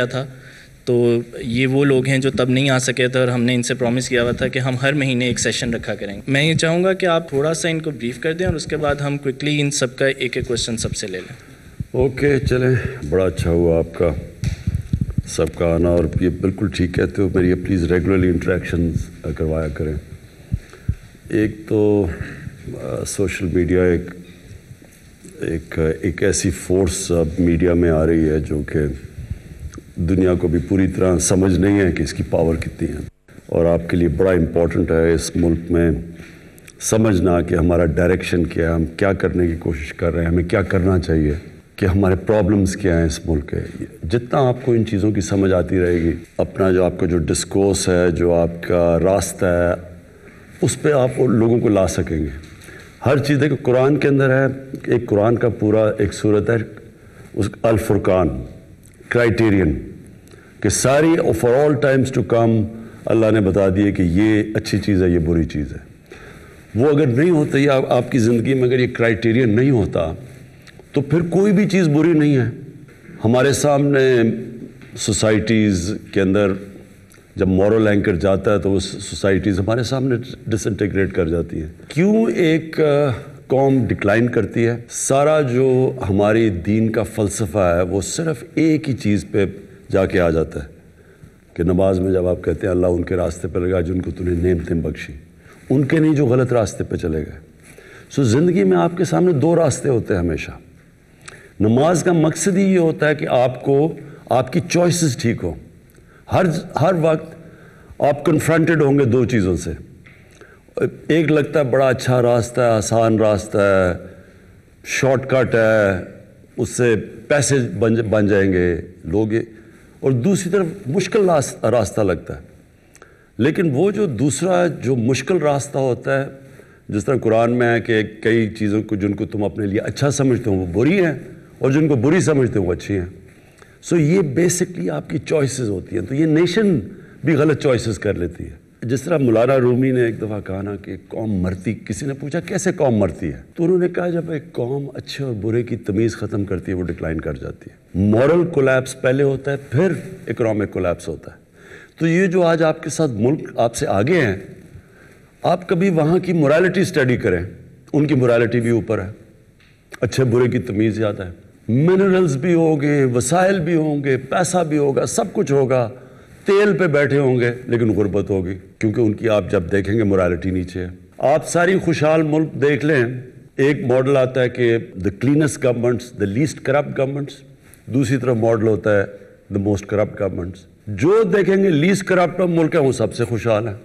किया था तो ये वो लोग हैं जो तब नहीं आ सके थे और हमने इनसे प्रॉमिस किया हुआ था कि हम हर महीने एक सेशन रखा करेंगे मैं ये चाहूँगा कि आप थोड़ा सा इनको ब्रीफ कर दें और उसके बाद हम क्विकली इन सब का एक एक क्वेश्चन सबसे ले लें ओके चलें बड़ा अच्छा हुआ आपका सबका आना और ये बिल्कुल ठीक कहते हो मेरी प्लीज़ रेगुलरली इंट्रैक्शन करवाया करें एक तो आ, सोशल मीडिया एक एक एक ऐसी फोर्स अब मीडिया में आ रही है जो कि दुनिया को भी पूरी तरह समझ नहीं है कि इसकी पावर कितनी है और आपके लिए बड़ा इम्पोर्टेंट है इस मुल्क में समझना कि हमारा डायरेक्शन क्या है हम क्या करने की कोशिश कर रहे हैं हमें क्या करना चाहिए कि हमारे प्रॉब्लम्स क्या हैं इस मुल्क के जितना आपको इन चीज़ों की समझ आती रहेगी अपना जो आपका जो डिस्कोर्स है जो आपका रास्ता है उस पर आप लोगों को ला सकेंगे हर चीज़ देखो कुरान के अंदर है एक कुरान का पूरा एक सूरत है उस अलफुरकान क्राइटेरियन कि सारी for all times to come अल्लाह ने बता दिए कि ये अच्छी चीज़ है ये बुरी चीज़ है वो अगर नहीं होती या आपकी ज़िंदगी में अगर ये क्राइटेरियन नहीं होता तो फिर कोई भी चीज़ बुरी नहीं है हमारे सामने सोसाइटीज़ के अंदर जब मॉरल एंकर जाता है तो वो सोसाइटीज़ हमारे सामने डिसइंटीग्रेट कर जाती हैं क्यों एक कौम डिक्लाइन करती है सारा जो हमारी दीन का फ़लसफ़ा है वो सिर्फ एक ही चीज़ पे जाके आ जाता है कि नमाज में जब आप कहते हैं अल्लाह उनके रास्ते पर लगा जिनको तूने नेमतें बख्शी उनके नहीं जो गलत रास्ते पर चले गए सो ज़िंदगी में आपके सामने दो रास्ते होते हैं हमेशा नमाज का मकसद ही ये होता है कि आपको आपकी चॉइसेस ठीक हो हर हर वक्त आप कन्फ्रंटेड होंगे दो चीज़ों से एक लगता है बड़ा अच्छा रास्ता है आसान रास्ता है शॉर्टकट है उससे पैसे बन बन जाएंगे लोग और दूसरी तरफ मुश्किल रास्ता लगता है लेकिन वो जो दूसरा जो मुश्किल रास्ता होता है जिस तरह कुरान में है कि कई चीज़ों को जिनको तुम अपने लिए अच्छा समझते हो वो बुरी हैं और जिनको बुरी समझते हो वो अच्छी हैं सो so ये बेसिकली आपकी चॉइसेस होती हैं तो ये नेशन भी गलत चॉइसेस कर लेती है जिस तरह मौलाना रूमी ने एक दफ़ा कहा ना कि कौम मरती किसी ने पूछा कैसे कौम मरती है तो उन्होंने कहा जब एक कौम अच्छे और बुरे की तमीज़ ख़त्म करती है वो डिक्लाइन कर जाती है मॉरल कोलैप्स पहले होता है फिर इकोनॉमिक कोलैप्स होता है तो ये जो आज आपके साथ मुल्क आपसे आगे हैं आप कभी वहाँ की मोरालिटी स्टडी करें उनकी मोरालिटी भी ऊपर है अच्छे बुरे की तमीज़ ज़्यादा है मिनरल्स भी होंगे वसाइल भी होंगे पैसा भी होगा सब कुछ होगा तेल पे बैठे होंगे लेकिन गुर्बत होगी क्योंकि उनकी आप जब देखेंगे मोरालिटी नीचे है आप सारी खुशहाल मुल्क देख लें एक मॉडल आता है कि the cleanest governments the least corrupt governments दूसरी तरफ मॉडल होता है द मोस्ट करप्ट गवर्नमेंट्स जो देखेंगे लीस्ट करप्ट मुल्क हैं वो सबसे खुशहाल हैं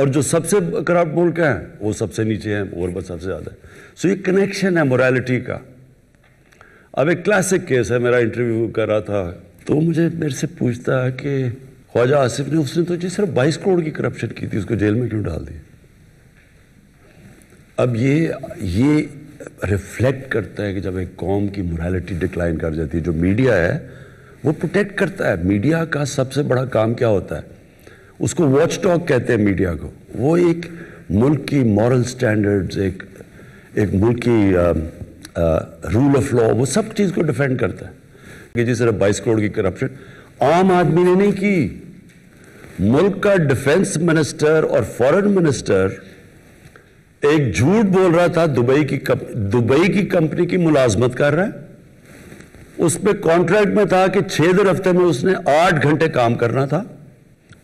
और जो सबसे करप्ट मुल्क हैं वो सबसे नीचे हैं गुर्बत सबसे ज़्यादा है सो so, ये कनेक्शन है मोरालिटी का अब एक क्लासिक केस है मेरा इंटरव्यू कर रहा था तो मुझे मेरे से पूछता है कि ख्वाजा आसिफ ने उसने तो जी सिर्फ बाईस करोड़ की करप्शन की थी उसको जेल में क्यों डाल दिया अब ये ये रिफ्लेक्ट करता है कि जब एक कौम की मोरालिटी डिक्लाइन कर जाती है जो मीडिया है वो प्रोटेक्ट करता है मीडिया का सबसे बड़ा काम क्या होता है उसको वॉच टॉक कहते हैं मीडिया को वो एक मुल्क की मॉरल स्टैंडर्ड्स एक एक मुल्क की रूल ऑफ लॉ वो सब चीज़ को डिफेंड करता है जी सिर्फ बाईस करोड़ की करप्शन आम आदमी ने नहीं की मुल्क का डिफेंस मिनिस्टर और फॉरेन मिनिस्टर एक झूठ बोल रहा था दुबई की दुबई की कंपनी की मुलाजमत कर रहा है उस पर कॉन्ट्रैक्ट में था कि दिन हफ्ते में उसने आठ घंटे काम करना था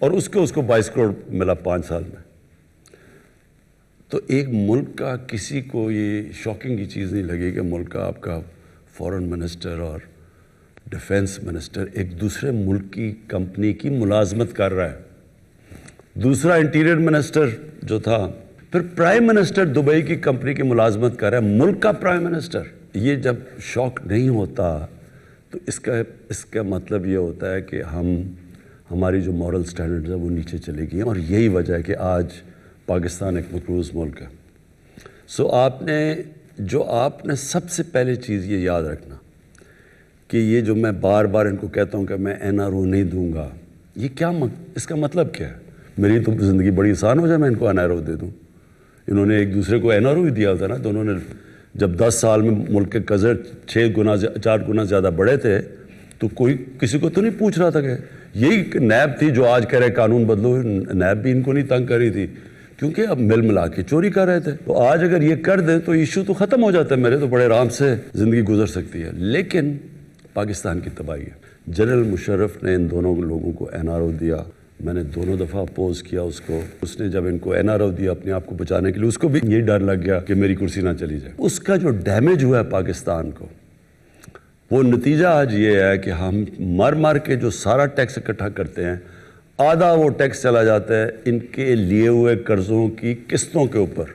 और उसके उसको बाईस करोड़ मिला पांच साल में तो एक मुल्क का किसी को ये शॉकिंग की चीज़ नहीं लगी कि मुल्क का आपका फॉरेन मिनिस्टर और डिफेंस मिनिस्टर एक दूसरे मुल्क की कंपनी की मुलाजमत कर रहा है दूसरा इंटीरियर मिनिस्टर जो था फिर प्राइम मिनिस्टर दुबई की कंपनी की मुलाजमत कर रहा है मुल्क का प्राइम मिनिस्टर ये जब शौक नहीं होता तो इसका इसका मतलब ये होता है कि हम हमारी जो मॉरल स्टैंडर्ड्स है वो नीचे चले गए और यही वजह है कि आज पाकिस्तान एक मकरूज मुल्क है सो आपने जो आपने सबसे पहले चीज़ ये याद रखना कि ये जो मैं बार बार इनको कहता हूँ कि मैं एन नहीं दूंगा ये क्या मत, इसका मतलब क्या है मेरी तो ज़िंदगी बड़ी आसान हो जाए मैं इनको एन दे दूँ इन्होंने एक दूसरे को एन ही दिया था ना दोनों तो ने जब 10 साल में मुल्क के कज़र छः गुना चार गुना ज़्यादा बढ़े थे तो कोई किसी को तो नहीं पूछ रहा था कि यही नैब थी जो आज कह रहे कानून बदलो नैब भी इनको नहीं तंग कर रही थी क्योंकि अब मिल मिला के चोरी कर रहे थे तो आज अगर ये कर दें तो इशू तो ख़त्म हो जाता है मेरे तो बड़े आराम से ज़िंदगी गुजर सकती है लेकिन पाकिस्तान की तबाही है जनरल मुशरफ ने इन दोनों लोगों को एन दिया मैंने दोनों दफ़ा अपोज किया उसको उसने जब इनको एन दिया अपने आप को बचाने के लिए उसको भी यही डर लग गया कि मेरी कुर्सी ना चली जाए उसका जो डैमेज हुआ है पाकिस्तान को वो नतीजा आज ये है कि हम मर मर के जो सारा टैक्स इकट्ठा करते हैं आधा वो टैक्स चला जाता है इनके लिए हुए कर्ज़ों की किस्तों के ऊपर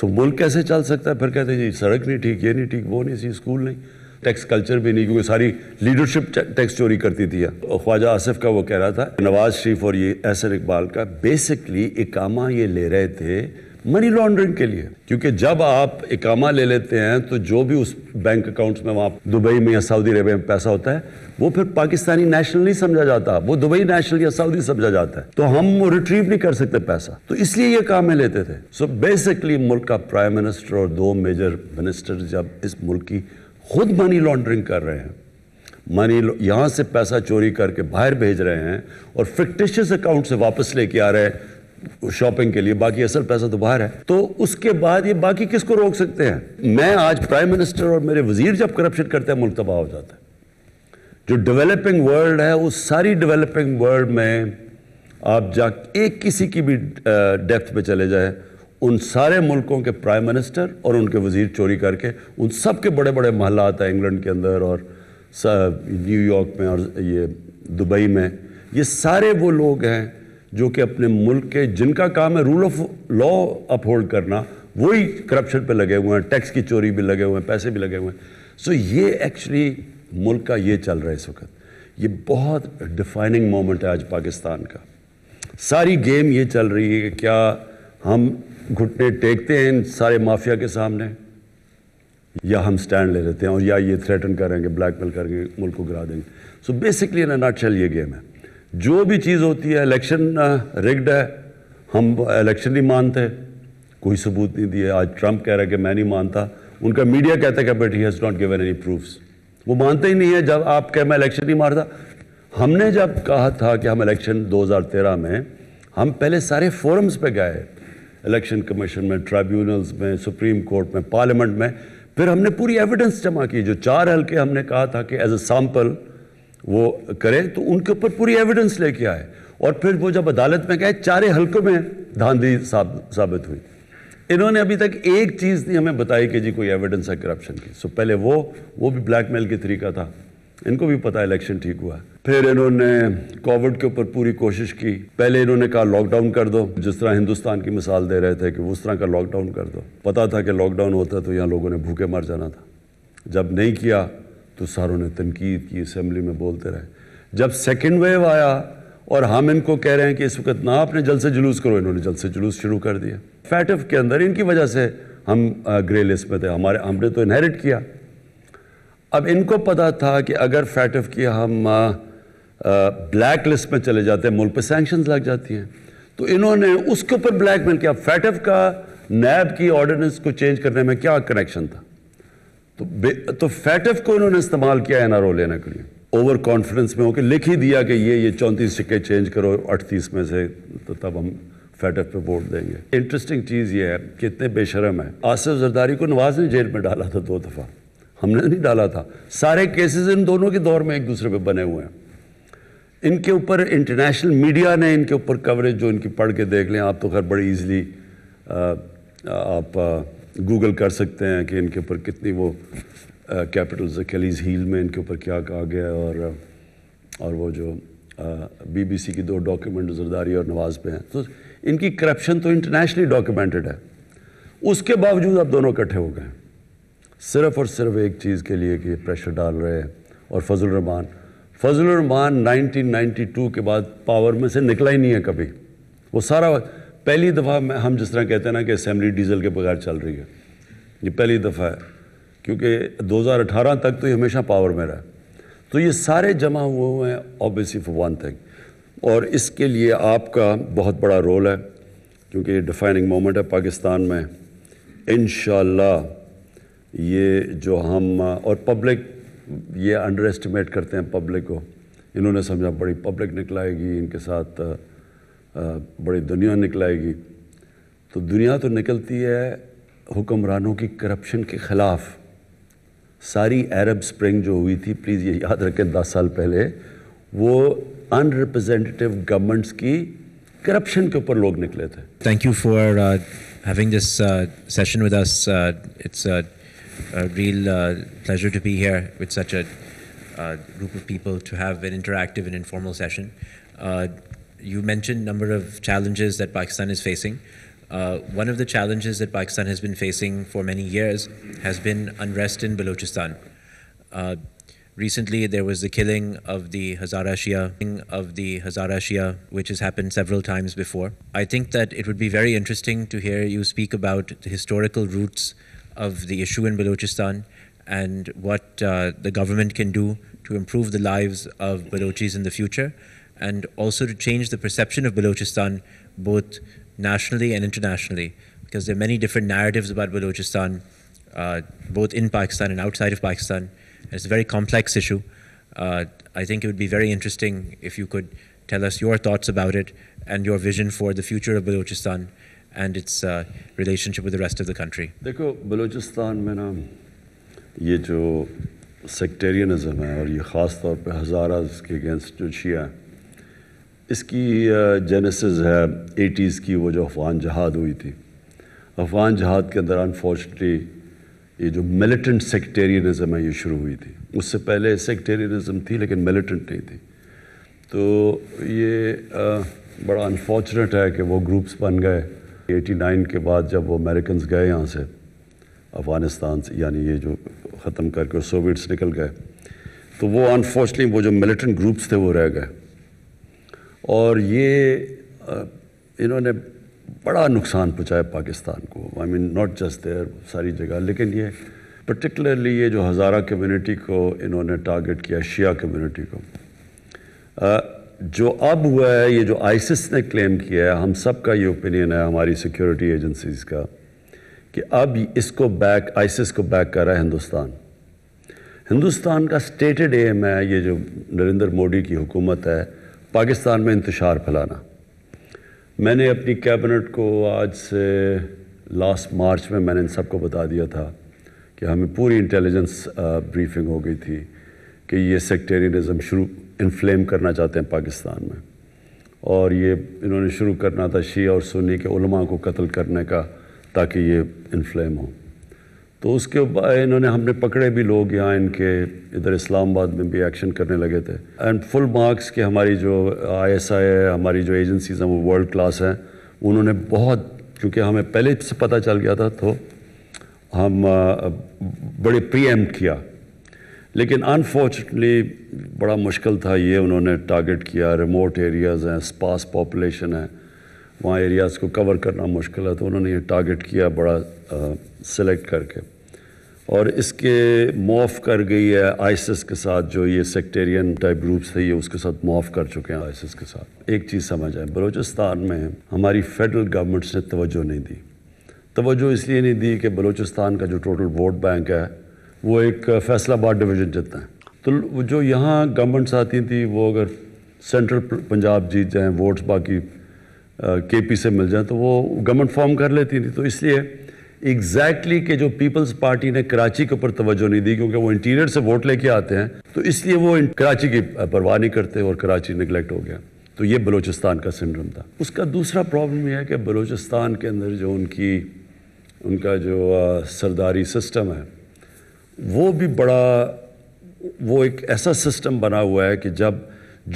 सो मुल्क कैसे चल सकता है फिर कहते हैं जी सड़क नहीं ठीक ये नहीं ठीक वो नहीं सी स्कूल नहीं टैक्स कल्चर भी नहीं क्योंकि सारी लीडरशिप टैक्स चोरी करती थी ख्वाजा आसिफ का वो कह रहा था नवाज शरीफ और ये एहसन इकबाल का बेसिकली इकामा ये ले रहे थे मनी लॉन्ड्रिंग के लिए क्योंकि जब आप इकामा ले लेते हैं तो जो भी उस बैंक अकाउंट्स में वहाँ दुबई में या सऊदी अरेबिया में पैसा होता है वो फिर पाकिस्तानी नेशनल नहीं समझा जाता वो दुबई नेशनल या सऊदी समझा जाता है तो हम वो रिट्रीव नहीं कर सकते पैसा तो इसलिए ये काम में लेते थे सो बेसिकली मुल्क का प्राइम मिनिस्टर और दो मेजर मिनिस्टर जब इस मुल्क की खुद मनी लॉन्ड्रिंग कर रहे हैं मनी यहां से पैसा चोरी करके बाहर भेज रहे हैं और फिक्टिशियस अकाउंट से वापस लेके आ रहे हैं शॉपिंग के लिए बाकी असल पैसा तो बाहर है तो उसके बाद ये बाकी किसको रोक सकते हैं मैं आज प्राइम मिनिस्टर और मेरे वजीर जब करप्शन करते हैं मुल्क तबाह हो जाता है जो डेवलपिंग वर्ल्ड है उस सारी डेवलपिंग वर्ल्ड में आप जा एक किसी की भी डेप्थ पे चले जाए उन सारे मुल्कों के प्राइम मिनिस्टर और उनके वजीर चोरी करके उन सब के बड़े बड़े महलात हैं इंग्लैंड के अंदर और न्यूयॉर्क में और ये दुबई में ये सारे वो लोग हैं जो कि अपने मुल्क के जिनका काम है रूल ऑफ लॉ अपहोल्ड करना वही करप्शन पे लगे हुए हैं टैक्स की चोरी भी लगे हुए हैं पैसे भी लगे हुए हैं सो ये एक्चुअली मुल्क का ये चल रहा है इस वक्त ये बहुत डिफाइनिंग मोमेंट है आज पाकिस्तान का सारी गेम ये चल रही है कि क्या हम घुटने टेकते हैं इन सारे माफिया के सामने या हम स्टैंड ले लेते हैं और या ये थ्रेटन करेंगे ब्लैकमेल करेंगे मुल्क को गिरा देंगे सो बेसिकली ना नॉट शेल ये गेम है जो भी चीज़ होती है इलेक्शन रिग्ड uh, है हम इलेक्शन नहीं मानते कोई सबूत नहीं दिए आज ट्रंप कह रहा है कि मैं नहीं मानता उनका मीडिया कहता है कि but he has not given any proofs वो मानते ही नहीं है जब आप कह मैं इलेक्शन नहीं मारता हमने जब कहा था कि हम इलेक्शन 2013 में हम पहले सारे फोरम्स पे गए इलेक्शन कमीशन में ट्राइब्यूनल्स में सुप्रीम कोर्ट में पार्लियामेंट में फिर हमने पूरी एविडेंस जमा की जो चार हल्के हमने कहा था कि एज अ सैम्पल वो करें तो उनके ऊपर पूरी एविडेंस लेके आए और फिर वो जब अदालत में गए चारे हल्कों में धांधली साबित हुई इन्होंने अभी तक एक चीज़ नहीं हमें बताई कि जी कोई एविडेंस है करप्शन की सो पहले वो वो भी ब्लैकमेल की तरीका था इनको भी पता इलेक्शन ठीक हुआ फिर इन्होंने कोविड के ऊपर पूरी कोशिश की पहले इन्होंने कहा लॉकडाउन कर दो जिस तरह हिंदुस्तान की मिसाल दे रहे थे कि उस तरह का लॉकडाउन कर दो पता था कि लॉकडाउन होता तो यहाँ लोगों ने भूखे मर जाना था जब नहीं किया तो सारों ने तनकीद की असम्बली में बोलते रहे जब सेकेंड वेव आया और हम इनको कह रहे हैं कि इस वक्त ना अपने जल से जुलूस करो इन्होंने जल से जुलूस शुरू कर दिया फैटफ के अंदर इनकी वजह से हम ग्रे लिस्ट में थे हमारे हमने तो इनहेरिट किया अब इनको पता था कि अगर फैटफ की हम आ, आ, ब्लैक लिस्ट में चले जाते हैं मुल्क पर सेंक्शन लग जाती हैं तो इन्होंने उसके ऊपर ब्लैकमेल किया फैटफ का नैब की ऑर्डिनेंस को चेंज करने में क्या कनेक्शन था तो तो फैटफ को उन्होंने इस्तेमाल किया ओ लेने के लिए ओवर कॉन्फिडेंस में होकर लिख ही दिया कि ये ये चौंतीस सिक्के चेंज करो अड़तीस में से तो तब हम फैटफ पे वोट देंगे इंटरेस्टिंग चीज़ ये है कितने बेशरम है आसिफ जरदारी को नवाज ने जेल में डाला था दो दफ़ा हमने नहीं डाला था सारे केसेस इन दोनों के दौर में एक दूसरे पे बने हुए हैं इनके ऊपर इंटरनेशनल मीडिया ने इनके ऊपर कवरेज जो इनकी पढ़ के देख लें आप तो खैर बड़ी ईजिली आप गूगल कर सकते हैं कि इनके ऊपर कितनी वो कैपिटल्स कैलीज हील में इनके ऊपर क्या कहा गया और और वो जो बीबीसी की दो डॉक्यूमेंट जरदारी और नवाज पे हैं तो इनकी करप्शन तो इंटरनेशनली डॉक्यूमेंटेड है उसके बावजूद आप दोनों इकट्ठे हो गए हैं सिर्फ और सिर्फ एक चीज़ के लिए कि प्रेशर डाल रहे हैं और फजल फजल रहमान 1992 के बाद पावर में से निकला ही नहीं है कभी वो सारा पहली दफ़ा हम जिस तरह कहते हैं ना कि असम्बली डीजल के बगैर चल रही है ये पहली दफ़ा है क्योंकि 2018 तक तो ये हमेशा पावर में रहा तो ये सारे जमा हुए हुए हैं ऑबियसली फॉर वन थिंग और इसके लिए आपका बहुत बड़ा रोल है क्योंकि डिफाइनिंग मोमेंट है पाकिस्तान में इन ये जो हम और पब्लिक ये अंडर एस्टिमेट करते हैं पब्लिक को इन्होंने समझा बड़ी पब्लिक निकलाएगी इनके साथ बड़ी दुनिया निकलाएगी तो दुनिया तो निकलती है हुक्मरानों की करप्शन के ख़िलाफ़ सारी अरब स्प्रिंग जो हुई थी प्लीज़ ये याद रखें दस साल पहले वो अनरिप्रजेंटेटिव गवर्नमेंट्स की करप्शन के ऊपर लोग निकले थे thank you for having this session with us it's a real uh, pleasure to be here with such a uh, group of people to have an interactive and informal session. Uh, you mentioned number of challenges that Pakistan is facing. Uh, one of the challenges that Pakistan has been facing for many years has been unrest in Balochistan. Uh, recently, there was the killing of the Hazara Shia, of the Hazara Shia, which has happened several times before. I think that it would be very interesting to hear you speak about the historical roots of the issue in Balochistan and what uh, the government can do to improve the lives of Balochis in the future and also to change the perception of Balochistan both nationally and internationally because there are many different narratives about Balochistan uh, both in Pakistan and outside of Pakistan. And it's a very complex issue. Uh, I think it would be very interesting if you could tell us your thoughts about it and your vision for the future of Balochistan and its uh, relationship with the rest of the country? देखो बलूचिस्तान में ना ये जो sectarianism है और ये ख़ास तौर पे हज़ारा के अगेंस्ट जो शिया इसकी जेनेसिस uh, है एटीज़ की वो जो अफ़गान जहाद हुई थी अफ़गान जहाद के अंदर अनफॉर्चुनेटली ये जो मिलिटेंट सेक्टेरियनिज़म है ये शुरू हुई थी उससे पहले सेक्टेरियनिज्म थी लेकिन मिलिटेंट नहीं थी तो ये आ, uh, बड़ा अनफॉर्चुनेट है कि वो ग्रुप्स बन गए एटी नाइन के बाद जब वो अमेरिकन गए यहाँ से अफ़गानिस्तान से यानी ये जो ख़त्म करके सोवियट्स निकल गए तो वो अनफॉर्चुनेटली वो जो मिलिटेंट ग्रुप्स थे वो रह गए और ये इन्होंने बड़ा नुकसान पहुँचाया पाकिस्तान को I mean not just there सारी जगह लेकिन ये पर्टिकुलरली ये जो हज़ारा कम्युनिटी को इन्होंने टारगेट किया शिया कम्युनिटी को आ, जो अब हुआ है ये जो आइसिस ने क्लेम किया है हम सब का ये ओपिनियन है हमारी सिक्योरिटी एजेंसीज़ का कि अब इसको बैक आइसिस को बैक कर रहा है हिंदुस्तान हिंदुस्तान का स्टेटेड एम है ये जो नरेंद्र मोदी की हुकूमत है पाकिस्तान में इंतशार फैलाना मैंने अपनी कैबिनेट को आज से लास्ट मार्च में मैंने इन सबको बता दिया था कि हमें पूरी इंटेलिजेंस ब्रीफिंग uh, हो गई थी कि ये सेक्टेरियनिज़म शुरू इन्फ्लेम करना चाहते हैं पाकिस्तान में और ये इन्होंने शुरू करना था शी और सुन्नी के उलमा को कत्ल करने का ताकि ये इन्फ्लेम हो तो उसके बाद इन्होंने हमने पकड़े भी लोग यहाँ इनके इधर इस्लामाबाद में भी एक्शन करने लगे थे एंड फुल मार्क्स के हमारी जो आई एस आई है हमारी जो एजेंसीज हैं वो वर्ल्ड क्लास हैं उन्होंने बहुत क्योंकि हमें पहले से पता चल गया था तो हम बड़े प्री किया लेकिन अनफॉर्चुनेटली बड़ा मुश्किल था ये उन्होंने टारगेट किया रिमोट एरियाज़ हैं स्पास पॉपुलेशन है वहाँ एरियाज़ को कवर करना मुश्किल है तो उन्होंने ये टारगेट किया बड़ा सिलेक्ट करके और इसके मॉफ कर गई है आइसिस के साथ जो ये सेक्टेरियन टाइप ग्रुप्स थे ये उसके साथ मॉफ कर चुके हैं आइसिस के साथ एक चीज़ समझ आए बलूचिस्तान में हमारी फेडरल गवर्नमेंट्स ने तोज्जो नहीं दी तोज्जो इसलिए नहीं दी कि बलूचिस्तान का जो टोटल वोट बैंक है वो एक फैसलाबाद डिवीजन जीतते हैं तो जो यहाँ गवर्नमेंट्स आती थी वो अगर सेंट्रल पंजाब जीत जाएँ वोट्स बाकी के पी से मिल जाएँ तो वो गवर्नमेंट फॉर्म कर लेती थी तो इसलिए एग्जैक्टली exactly के जो पीपल्स पार्टी ने कराची के ऊपर तवज्जो नहीं दी क्योंकि वो इंटीरियर से वोट लेके आते हैं तो इसलिए वो कराची की परवाह नहीं करते और कराची निगलेक्ट हो गया तो ये बलूचिस्तान का सिंड्रम था उसका दूसरा प्रॉब्लम यह है कि बलूचिस्तान के अंदर जो उनकी उनका जो सरदारी सिस्टम है वो भी बड़ा वो एक ऐसा सिस्टम बना हुआ है कि जब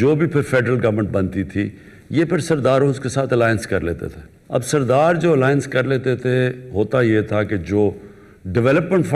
जो भी फिर फेडरल गवर्नमेंट बनती थी ये फिर सरदार उसके साथ अलायंस कर लेते थे अब सरदार जो अलायंस कर लेते थे होता ये था कि जो डेवलपमेंट